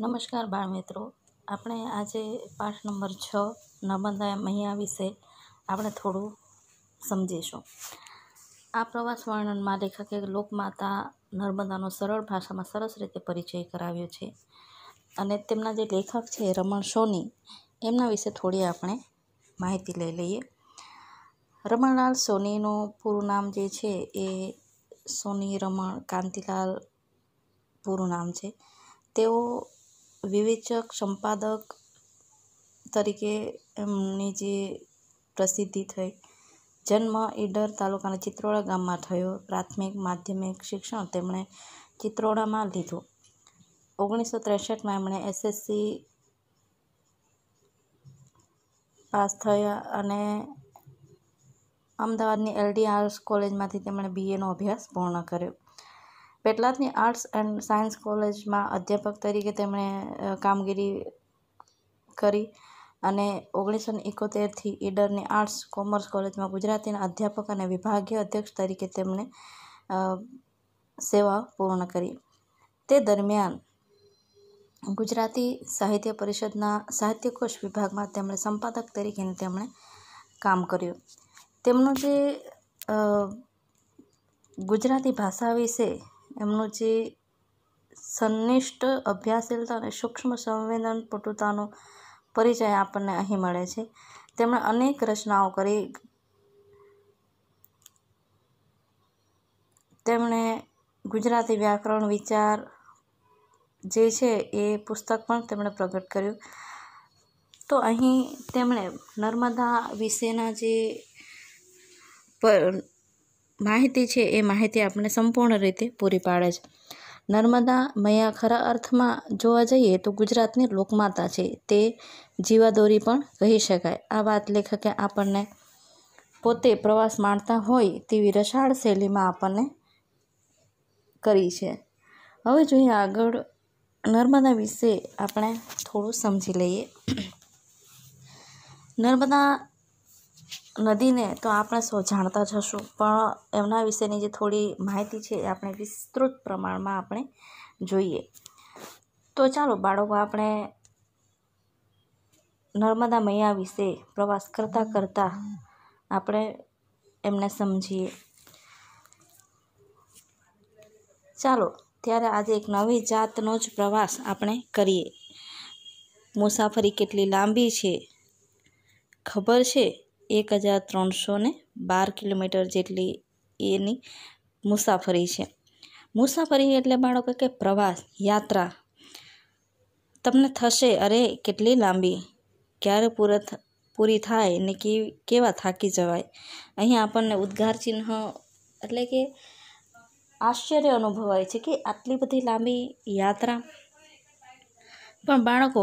નમસ્કાર બાળ મિત્રો આપણે આજે પાઠ નંબર છ નર્મદા મહિયા વિશે આપણે થોડું સમજીશું આ પ્રવાસ વર્ણનમાં લેખકે લોકમાતા નર્મદાનો સરળ ભાષામાં સરસ રીતે પરિચય કરાવ્યો છે અને તેમના જે લેખક છે રમણ સોની એમના વિશે થોડી આપણે માહિતી લઈ લઈએ રમણલાલ સોનીનું પૂરું નામ જે છે એ સોની રમણ કાંતિલાલ પૂરું નામ છે તેઓ વિવેચક સંપાદક તરીકે એમની જે પ્રસિદ્ધિ થઈ જન્મ ઈડર તાલુકાના ચિત્રોડા ગામમાં થયો પ્રાથમિક માધ્યમિક શિક્ષણ તેમણે ચિત્રોડામાં લીધું ઓગણીસો ત્રેસઠમાં એમણે એસએસસી પાસ થયા અને અમદાવાદની એલડી આર્ટ્સ કોલેજમાંથી તેમણે બીએનો અભ્યાસ પૂર્ણ કર્યો પેટલાત ને આર્ટસ એન્ડ સાયન્સ કોલેજ માં અધ્યાપક તરીકે તેમણે કામગીરી કરી અને 1971 થી ઈડર ને આર્ટસ કોમર્સ કોલેજ માં ગુજરાતીના અધ્યાપક અને વિભાગ્ય અધ્યક્ષ તરીકે તેમણે સેવા પૂર્ણ કરી તે દરમિયાન ગુજરાતી સાહિત્ય પરિષદ ના સાહિત્યકોશ વિભાગ માં તેમણે સંપાદક તરીકે તેમણે કામ કર્યું તેમનો જે ગુજરાતી ભાષા વિશે એમનું જે સંનિષ્ઠ અભ્યાસશીલતા અને સૂક્ષ્મ સંવેદનપટુતાનો પરિચય આપણને અહીં મળે છે તેમણે અનેક રચનાઓ કરી તેમણે ગુજરાતી વ્યાકરણ વિચાર જે છે એ પુસ્તક પણ તેમણે પ્રગટ કર્યું તો અહીં તેમણે નર્મદા વિશેના જે માહિતી છે એ માહિતી આપણને સંપૂર્ણ રીતે પૂરી પાડે છે નર્મદા મૈયા ખરા અર્થમાં જોવા જઈએ તો ગુજરાતની લોકમાતા છે તે જીવાદોરી પણ કહી શકાય આ વાત લેખકે આપણને પોતે પ્રવાસ માણતા હોય તેવી રસાળ શૈલીમાં આપણને કરી છે હવે જોઈએ આગળ નર્મદા વિશે આપણે થોડું સમજી લઈએ નર્મદા નદીને તો આપણે સૌ જાણતા જ હશું પણ એમના વિશેની જે થોડી માહિતી છે એ આપણે વિસ્તૃત પ્રમાણમાં આપણે જોઈએ તો ચાલો બાળકો આપણે નર્મદા મૈયા વિશે પ્રવાસ કરતાં કરતાં આપણે એમને સમજીએ ચાલો ત્યારે આજે એક નવી જાતનો જ પ્રવાસ આપણે કરીએ મુસાફરી કેટલી લાંબી છે ખબર છે એક હજાર ત્રણસો બાર કિલોમીટર જેટલી એની મુસાફરી છે મુસાફરી એટલે બાળકો કે પ્રવાસ યાત્રા તમને થશે અરે કેટલી લાંબી ક્યારે પૂરા પૂરી થાય ને કે કેવા થાકી જવાય અહીંયા આપણને ઉદ્ગાર ચિહ્ન એટલે કે આશ્ચર્ય અનુભવાય છે કે આટલી બધી લાંબી યાત્રા પણ બાળકો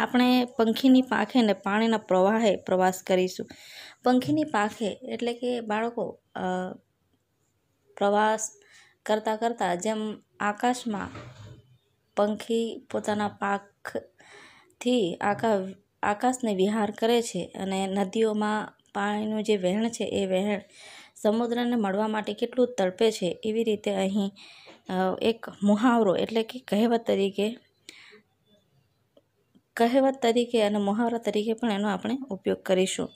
આપણે પંખીની પાંખે ને પાણીના પ્રવાહે પ્રવાસ કરીશું પંખીની પાંખે એટલે કે બાળકો પ્રવાસ કરતાં કરતાં જેમ આકાશમાં પંખી પોતાના પાંખથી આકા આકાશને વિહાર કરે છે અને નદીઓમાં પાણીનું જે વહેણ છે એ વહેણ સમુદ્રને મળવા માટે કેટલું તડપે છે એવી રીતે અહીં એક મુહાવરો એટલે કે કહેવત તરીકે કહેવત તરીકે અને મુહાવરા તરીકે પણ એનો આપણે ઉપયોગ કરીશું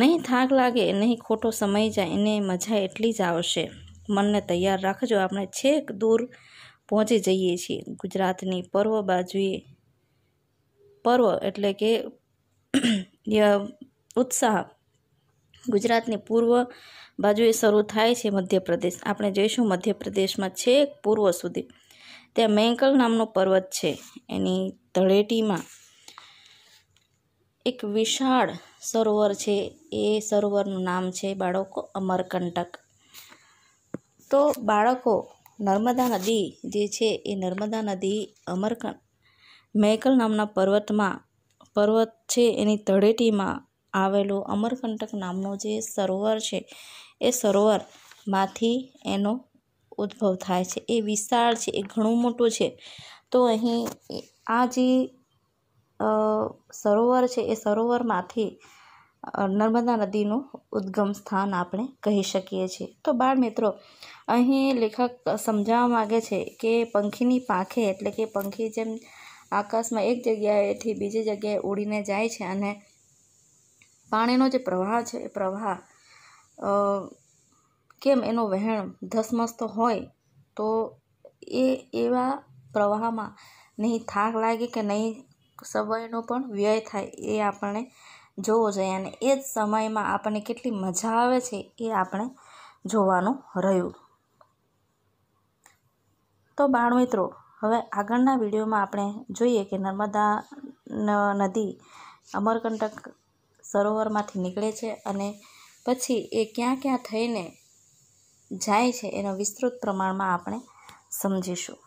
નહીં થાક લાગે નહીં ખોટો સમય જાય એને મજા એટલી જ આવશે મનને તૈયાર રાખજો આપણે છેક દૂર પહોંચી જઈએ છીએ ગુજરાતની પર્વ બાજુએ પર્વ એટલે કે ઉત્સાહ ગુજરાતની પૂર્વ બાજુએ શરૂ થાય છે મધ્યપ્રદેશ આપણે જઈશું મધ્યપ્રદેશમાં છેક પૂર્વ સુધી ત્યાં મેંકલ નામનો પર્વત છે એની તળેટીમાં એક વિશાળ સરોવર છે એ સરોવરનું નામ છે બાળકો અમરકંટક તો બાળકો નર્મદા નદી જે છે એ નર્મદા નદી અમરકં મહેકલ નામના પર્વતમાં પર્વત છે એની તળેટીમાં આવેલું અમરકંટક નામનું જે સરોવર છે એ સરોવરમાંથી એનો ઉદ્ભવ થાય છે એ વિશાળ છે એ ઘણું મોટું છે તો અહીં આ જે સરોવર છે એ સરોવરમાંથી નર્મદા નદીનું ઉદ્ગમ સ્થાન આપણે કહી શકીએ છીએ તો બાળ મિત્રો અહીં લેખક સમજાવવા માગે છે કે પંખીની પાંખે એટલે કે પંખી જેમ આકાશમાં એક જગ્યાએથી બીજી જગ્યાએ ઉડીને જાય છે અને પાણીનો જે પ્રવાહ છે એ પ્રવાહ કેમ એનો વહેણ ધસમસતો હોય તો એ એવા પ્રવાહમાં નહીં થાક લાગે કે નહીં સમયનો પણ વ્યય થાય એ આપણે જોવો જોઈએ અને એ જ સમયમાં આપણને કેટલી મજા આવે છે એ આપણે જોવાનું રહ્યું તો બાળ મિત્રો હવે આગળના વિડીયોમાં આપણે જોઈએ કે નર્મદા નદી અમરકંટક સરોવરમાંથી નીકળે છે અને પછી એ ક્યાં ક્યાં થઈને જાય છે એનો વિસ્તૃત પ્રમાણમાં આપણે સમજીશું